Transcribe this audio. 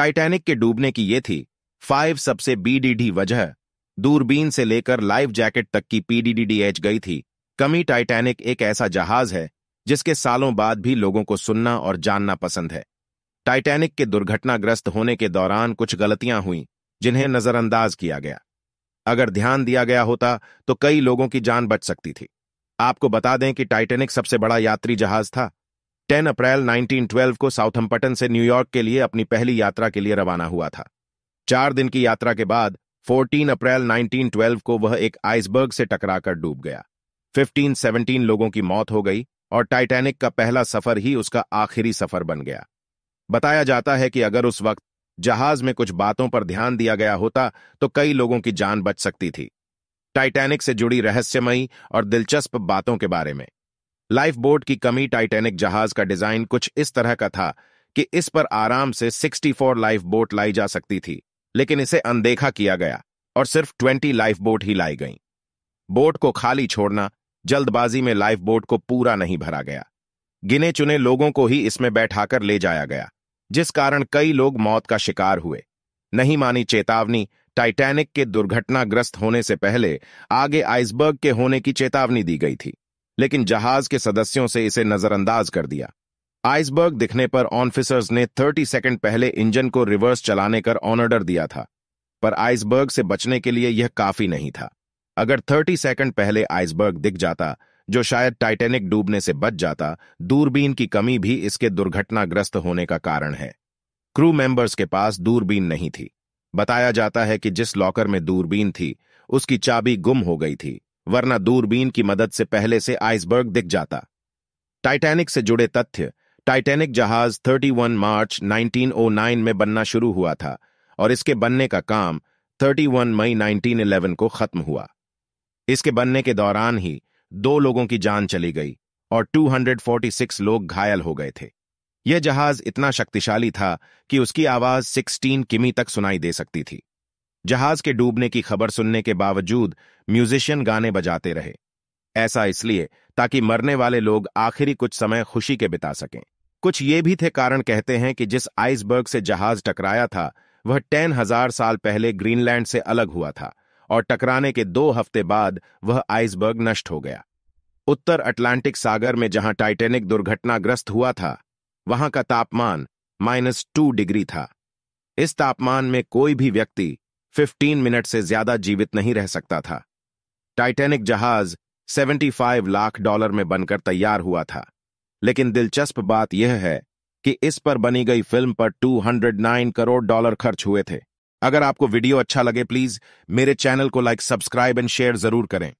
Titanic के डूबने की ये थी फाइव सबसे बीडीडी वजह दूरबीन से लेकर लाइफ जैकेट तक की एच गई थी कमी टाइटैनिक एक ऐसा जहाज है जिसके सालों बाद भी लोगों को सुनना और जानना पसंद है टाइटैनिक के दुर्घटनाग्रस्त होने के दौरान कुछ गलतियां हुई जिन्हें नजरअंदाज किया गया अगर ध्यान दिया गया होता तो कई लोगों की जान बच सकती थी आपको बता दें कि टाइटैनिक सबसे बड़ा यात्री जहाज था 10 अप्रैल 1912 को साउथम्पटन से न्यूयॉर्क के लिए अपनी पहली यात्रा के लिए रवाना हुआ था चार दिन की यात्रा के बाद 14 अप्रैल 1912 को वह एक आइसबर्ग से टकराकर डूब गया 15 17 लोगों की मौत हो गई और टाइटैनिक का पहला सफर ही उसका आखिरी सफर बन गया बताया जाता है कि अगर उस वक्त जहाज में कुछ बातों पर ध्यान दिया गया होता तो कई लोगों की जान बच सकती थी टाइटैनिक से जुड़ी रहस्यमयी और दिलचस्प बातों के बारे में लाइफ बोट की कमी टाइटेनिक जहाज का डिजाइन कुछ इस तरह का था कि इस पर आराम से 64 लाइफ बोट लाई जा सकती थी लेकिन इसे अनदेखा किया गया और सिर्फ 20 लाइफ बोट ही लाई गईं। बोट को खाली छोड़ना जल्दबाजी में लाइफ बोट को पूरा नहीं भरा गया गिने चुने लोगों को ही इसमें बैठाकर ले जाया गया जिस कारण कई लोग मौत का शिकार हुए नहीं मानी चेतावनी टाइटेनिक के दुर्घटनाग्रस्त होने से पहले आगे आइसबर्ग के होने की चेतावनी दी गई थी लेकिन जहाज के सदस्यों से इसे नजरअंदाज कर दिया आइसबर्ग दिखने पर ऑनफिसर्स ने 30 सेकंड पहले इंजन को रिवर्स चलाने कर ऑनर्डर दिया था पर आइसबर्ग से बचने के लिए यह काफी नहीं था अगर 30 सेकंड पहले आइसबर्ग दिख जाता जो शायद टाइटैनिक डूबने से बच जाता दूरबीन की कमी भी इसके दुर्घटनाग्रस्त होने का कारण है क्रू मेंबर्स के पास दूरबीन नहीं थी बताया जाता है कि जिस लॉकर में दूरबीन थी उसकी चाबी गुम हो गई थी वरना दूरबीन की मदद से पहले से आइसबर्ग दिख जाता टाइटैनिक से जुड़े तथ्य टाइटैनिक जहाज 31 मार्च 1909 में बनना शुरू हुआ था और इसके बनने का काम 31 मई 1911 को खत्म हुआ इसके बनने के दौरान ही दो लोगों की जान चली गई और 246 लोग घायल हो गए थे यह जहाज इतना शक्तिशाली था कि उसकी आवाज 16 किमी तक सुनाई दे सकती थी जहाज के डूबने की खबर सुनने के बावजूद म्यूजिशियन गाने बजाते रहे ऐसा इसलिए ताकि मरने वाले लोग आखिरी कुछ समय खुशी के बिता सकें कुछ ये भी थे कारण कहते हैं कि जिस आइसबर्ग से जहाज टकराया था वह टेन हजार साल पहले ग्रीनलैंड से अलग हुआ था और टकराने के दो हफ्ते बाद वह आइसबर्ग नष्ट हो गया उत्तर अटलांटिक सागर में जहां टाइटेनिक दुर्घटनाग्रस्त हुआ था वहां का तापमान माइनस टू डिग्री था इस तापमान में कोई भी व्यक्ति 15 मिनट से ज्यादा जीवित नहीं रह सकता था टाइटैनिक जहाज 75 लाख डॉलर में बनकर तैयार हुआ था लेकिन दिलचस्प बात यह है कि इस पर बनी गई फिल्म पर 209 करोड़ डॉलर खर्च हुए थे अगर आपको वीडियो अच्छा लगे प्लीज मेरे चैनल को लाइक सब्सक्राइब एंड शेयर जरूर करें